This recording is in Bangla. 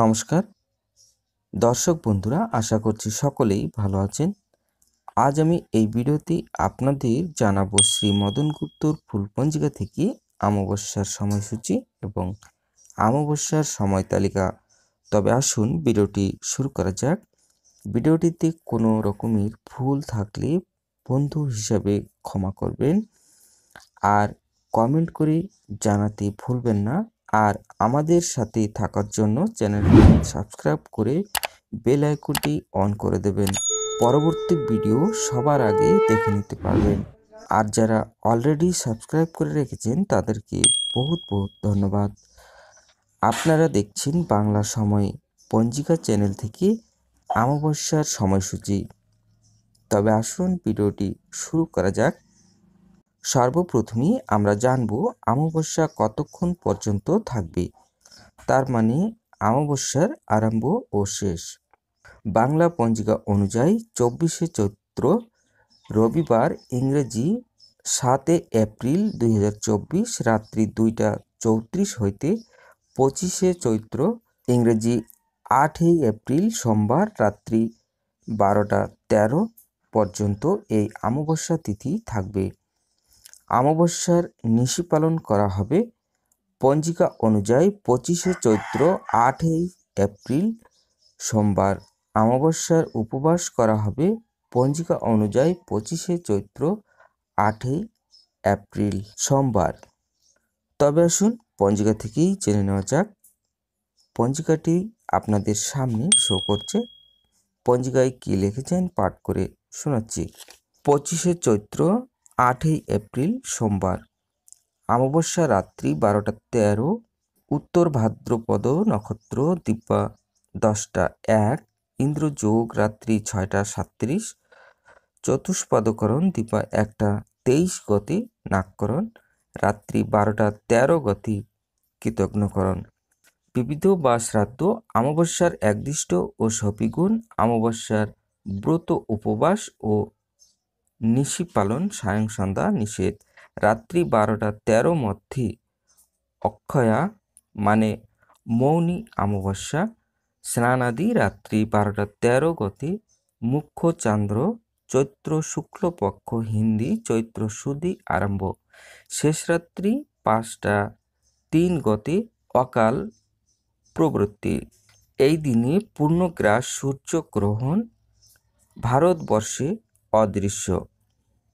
নমস্কার দর্শক বন্ধুরা আশা করছি সকলেই ভালো আছেন আজ আমি এই ভিডিওতে আপনাদের জানাবো শ্রী মদন গুপ্তর ফুলপঞ্জিকা থেকে অমাবস্যার সময়সূচি এবং অমাবস্যার সময় তালিকা তবে আসুন ভিডিওটি শুরু করা যাক ভিডিওটিতে কোনো রকমের ভুল থাকলে বন্ধু হিসাবে ক্ষমা করবেন আর কমেন্ট করে জানাতে ভুলবেন না আর আমাদের সাথে থাকার জন্য চ্যানেলটি সাবস্ক্রাইব করে বেল আইকনটি অন করে দেবেন পরবর্তী ভিডিও সবার আগে দেখে নিতে পারবেন আর যারা অলরেডি সাবস্ক্রাইব করে রেখেছেন তাদেরকে বহুত বহুত ধন্যবাদ আপনারা দেখছেন বাংলা সময় পঞ্জিকা চ্যানেল থেকে আমাবস্যার সময়সূচি তবে আসুন ভিডিওটি শুরু করা যাক সর্বপ্রথমেই আমরা জানব অমাবস্যা কতক্ষণ পর্যন্ত থাকবে তার মানে অমাবস্যার আরম্ভ ও শেষ বাংলা পঞ্জিকা অনুযায়ী চব্বিশে চৈত্র রবিবার ইংরেজি সাতে এপ্রিল দুই রাত্রি দুইটা চৌত্রিশ হইতে পঁচিশে চৈত্র ইংরেজি আটই এপ্রিল সোমবার রাত্রি বারোটা তেরো পর্যন্ত এই অমাবস্যা তিথি থাকবে অমাবস্যার নিশি পালন করা হবে পঞ্জিকা অনুযায়ী পঁচিশে চৈত্র আটই এপ্রিল সোমবার অমাবস্যার উপবাস করা হবে পঞ্জিকা অনুযায়ী পঁচিশে চৈত্র আটই এপ্রিল সোমবার তবে আসুন পঞ্জিকা থেকেই জেনে নেওয়া যাক পঞ্জিকাটি আপনাদের সামনে শো করছে পঞ্জিকায় কী লিখেছেন পাঠ করে শোনাচ্ছি পঁচিশে চৈত্র আটই এপ্রিল সোমবার অমাবস্যা রাত্রি বারোটা তেরো উত্তর ভাদ্রপদ নক্ষত্র দিব্যা দশটা এক ইন্দ্রযোগ রাত্রি ছয়টা সাত্রিশ চতুষ্পদকরণ দিব্যা একটা তেইশ গতি নাককরণ রাত্রি বারোটা তেরো গতি কৃতজ্ঞকরণ বিবিধ বা শ্রাদ্ধ অমাবস্যার একদিষ্ট ও সবিগুণ অমাবস্যার ব্রত উপবাস ও নিশি পালন সন্ধ্যা নিষেধ রাত্রি বারোটা তেরো মধ্যে অক্ষয়া মানে মৌনী অমাবস্যা স্নানাদি রাত্রি বারোটা তেরো গতি মুখ্য চান্দ্র চৈত্র শুক্লপক্ষ হিন্দি চৈত্র সুদি আরম্ভ শেষ রাত্রি পাঁচটা তিন গতি অকাল প্রবৃত্তি এই দিনে পূর্ণগ্রাস সূর্যগ্রহণ ভারতবর্ষে অদৃশ্য